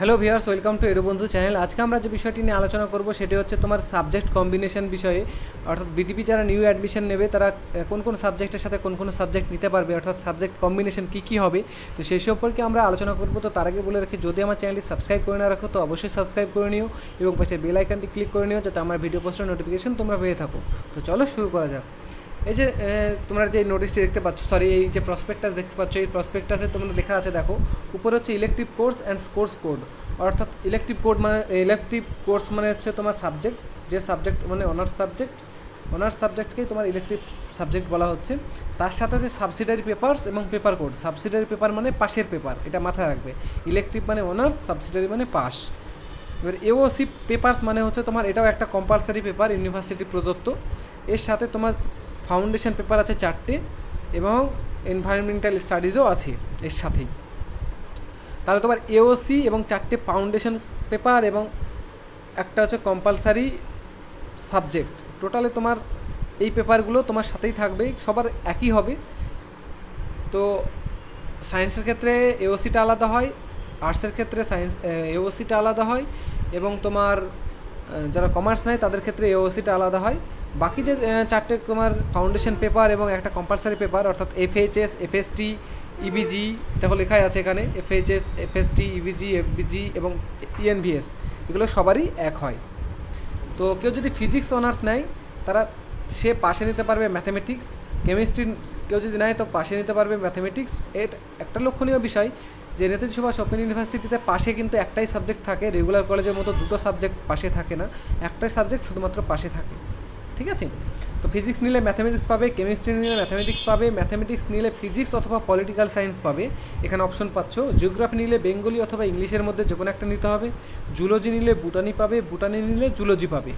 hello viewers welcome to এরোবন্ধু channel আজকে আমরা যে বিষয়টি নিয়ে আলোচনা করব সেটি হচ্ছে তোমার সাবজেক্ট কম্বিনেশন বিষয়ে অর্থাৎ বিটিপি যারা নিউ অ্যাডমিশন নেবে তারা কোন কোন সাবজেক্টের সাথে কোন কোন সাবজেক্ট নিতে পারবে অর্থাৎ সাবজেক্ট কম্বিনেশন কী কী হবে তো সেই সম্পর্কে আমরা আলোচনা করব তো তার আগে বলে রাখি যদি আমার চ্যানেলটি সাবস্ক্রাইব করে না রাখো তো অবশ্যই সাবস্ক্রাইব করে নিও এবং পাশে বেল আইকনটি ক্লিক করে নিও যাতে আমার ভিডিও পোস্টের নোটিফিকেশন তোমরা পেয়ে থাকো তো চলো শুরু করা যাক এই যে তোমরা যে নোটিশটি দেখতে পাচ্ছ সরি এই যে প্রসপেক্টাস দেখতে পাচ্ছ এই প্রসপেক্টাসে তোমরা লেখা আছে দেখো উপরে হচ্ছে electric course and course code অর্থাৎ ইলেকট্রিক কোড মানে ইলেকটিভ কোর্স মানে হচ্ছে তোমার সাবজেক্ট যে সাবজেক্ট মানে অনার্স সাবজেক্ট অনার্স সাবজেক্টকেই তোমার ইলেকট্রিক সাবজেক্ট বলা হচ্ছে তার সাথে হচ্ছে সাবসিডারি পেপার্স এবং পেপার কোড সাবসিডারি পেপার মানে পাশের পেপার এটা মাথায় রাখবে ইলেকটিভ মানে অনার্স সাবসিডারি মানে পাস এবার এওসি পেপার্স মানে হচ্ছে তোমার এটাও একটা কম্পালসারি পেপার ইউনিভার্সিটি প্রদত্ত এর সাথে তোমার ফাউন্ডেশন পেপার আছে চারটে এবং এনভায়রনমেন্টাল স্টাডিজও আছে এর সাথেই তাহলে তোমার এওসি এবং চারটে ফাউন্ডেশন পেপার এবং একটা হচ্ছে কম্পালসারি সাবজেক্ট টোটালে তোমার এই পেপারগুলো তোমার সাথেই থাকবে সবার একই হবে তো সায়েন্সের ক্ষেত্রে এওসিটা আলাদা হয় আর্টসের ক্ষেত্রে সায়েন্স এওসিটা আলাদা হয় এবং তোমার যারা কমার্স নেয় তাদের ক্ষেত্রে এওসিটা আলাদা হয় বাকি যে চারটে তোমার ফাউন্ডেশন পেপার এবং একটা কম্পালসারি পেপার অর্থাৎ এফএইচএস এফএসটি ইবিজি দেখো লেখাই আছে এখানে এফএইচএস এফএসটি ইবিজি এফবিজি এবং ইএনভিএস e এগুলো সবারই এক হয় তো কেউ যদি ফিজিক্স অনার্স নেয় তারা সে পাশে নিতে পারবে ম্যাথামেটিক্স কেমিস্ট্রি কেউ যদি নেয় তো পাশে নিতে পারবে ম্যাথামেটিক্স এর একটা লক্ষণীয় বিষয় যে নেতাজি সুভাষ ওপেন ইউনিভার্সিটিতে পাশে কিন্তু একটাই সাবজেক্ট থাকে রেগুলার কলেজের মতো দুটো সাবজেক্ট পাশে থাকে না একটাই সাবজেক্ট শুধুমাত্র পাশে থাকে ঠিক আছে তো ফিজিক্স নিলে ম্যাথামেটিক্স পাবে কেমিস্ট্রি নিলে ম্যাথামেটিক্স পাবে ম্যাথামেটিক্স নিলে ফিজিক্স অথবা পলিটিক্যাল সায়েন্স পাবে এখানে অপশন পাচ্ছ জিওগ্রাফি নিলে বেঙ্গলি অথবা ইংলিশের মধ্যে যে কোনো একটা নিতে হবে জুলজি নিলে বুটানি পাবে বুটানি নিলে জুলজি পাবে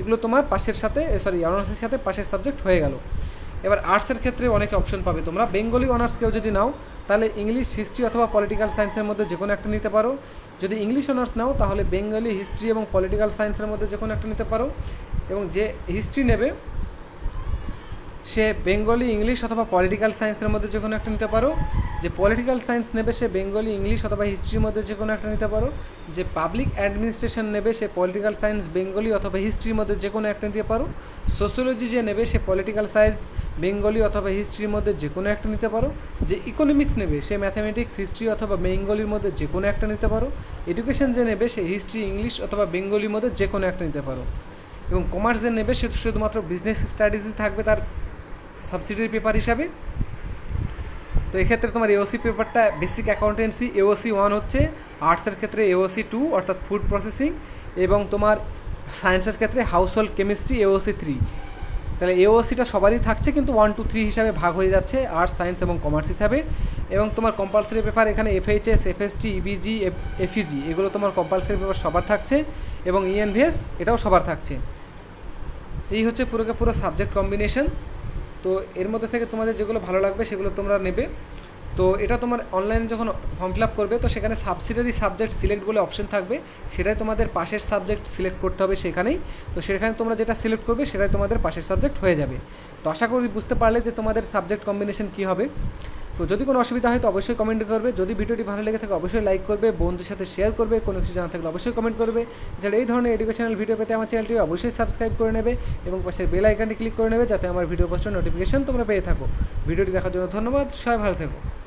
এগুলো তোমার পাশের সাথে সরি অনার্সের সাথে পাশের সাবজেক্ট হয়ে গেল এবার আর্টসের ক্ষেত্রে অনেকে অপশন পাবে তোমরা বেঙ্গলি অনার্স কেউ যদি নাও তাহলে ইংলিশ হিস্ট্রি অথবা পলিটিক্যাল সায়েন্সের মধ্যে যে কোনো একটা নিতে পারো যদি ইংলিশ অনার্স নাও তাহলে বেঙ্গলি হিস্ট্রি এবং পলিটিক্যাল সায়েন্সের মধ্যে যে কোনো একটা নিতে পারো এবং যে হিস্ট্রি নেবে সে বেঙ্গলি ইংলিশ অথবা পলিটিক্যাল সায়েন্সের মধ্যে যে কোনো একটা নিতে পারো যে পলিটিক্যাল সায়েন্স নেবে সে বেঙ্গলি ইংলিশ অথবা হিস্ট্রির মধ্যে যে কোনো একটা নিতে পারো যে পাবলিক অ্যাডমিনিস্ট্রেশন নেবে সে পলিটিক্যাল সায়েন্স বেঙ্গলি অথবা হিস্ট্রির মধ্যে যে কোনো একটা নিতে পারো সোশ্যোলজি যে নেবে সে পলিটিক্যাল সায়েন্স বেঙ্গলি অথবা হিস্ট্রির মধ্যে যে কোনো একটা নিতে পারো যে ইকোনমিক্স নেবে সে ম্যাথামেটিক্স হিস্ট্রি অথবা বেঙ্গলির মধ্যে যে কোনো একটা নিতে পারো এডুকেশন যে নেবে সে হিস্ট্রি ইংলিশ অথবা বেঙ্গলির মধ্যে যে কোনো একটা নিতে পারো এবং কমার্সে নেবে সে শুধুমাত্র বিজনেস স্টাডিজই থাকবে তার সাবসিডির পেপার হিসাবে তো এক্ষেত্রে তোমার এওসি পেপারটা বেসিক অ্যাকাউন্টেন্সি এওসি ওয়ান হচ্ছে আর্টসের ক্ষেত্রে এওসি টু অর্থাৎ ফুড প্রসেসিং এবং তোমার সায়েন্সের ক্ষেত্রে household chemistry AOC three তাহলে এওসিটা সবারই থাকছে কিন্তু ওয়ান টু থ্রি হিসাবে ভাগ হয়ে যাচ্ছে আর্টস সায়েন্স এবং কমার্স হিসাবে এবং তোমার কম্পালসারি পেপার এখানে এফএইচএস এফএসটি ইবিজি এফইজি এগুলো তোমার কম্পালসারি পেপার সবার থাকছে এবং ইএনভিএস e এটাও সবার থাকছে এই হচ্ছে পুরোকে পুরো সাবজেক্ট কম্বিনেশন তো এর মধ্যে থেকে তোমাদের যেগুলো ভালো লাগবে সেগুলো তোমরা নেবে তো এটা তোমার অনলাইনে যখন ফর্ম ফিল আপ করবে তো সেখানে সাবসিডারি সাবজেক্ট সিলেক্ট বলে অপশন থাকবে সেটাই তোমাদের পাশের সাবজেক্ট সিলেক্ট করতে হবে সেখানেই তো সেখানে তোমরা যেটা সিলেক্ট করবে সেটাই তোমাদের পাশের সাবজেক্ট হয়ে যাবে তো আশা করি বুঝতে পারলে যে তোমাদের সাবজেক্ট কম্বিনেশন কী হবে তো যদি কোনো অসুবিধা হয় তো অবশ্যই কমেন্ট করবে যদি ভিডিওটি ভালো লেগে থাকে অবশ্যই লাইক করবে বন্ধুর সাথে শেয়ার করবে কোনো কিছু জানা থাকলে অবশ্যই কমেন্ট করবে যারা এই ধরনের এডুকেশনাল ভিডিও পেতে আমার চ্যানেলটি অবশ্যই সাবস্ক্রাইব করে নেবে এবং পাশের বেল আইকনটি ক্লিক করে নেবে যাতে আমার ভিডিও পোস্টের নোটিফিকেশন তোমরা পেয়ে থাকো ভিডিওটি দেখার জন্য ধন্যবাদ সবাই ভালো থাকো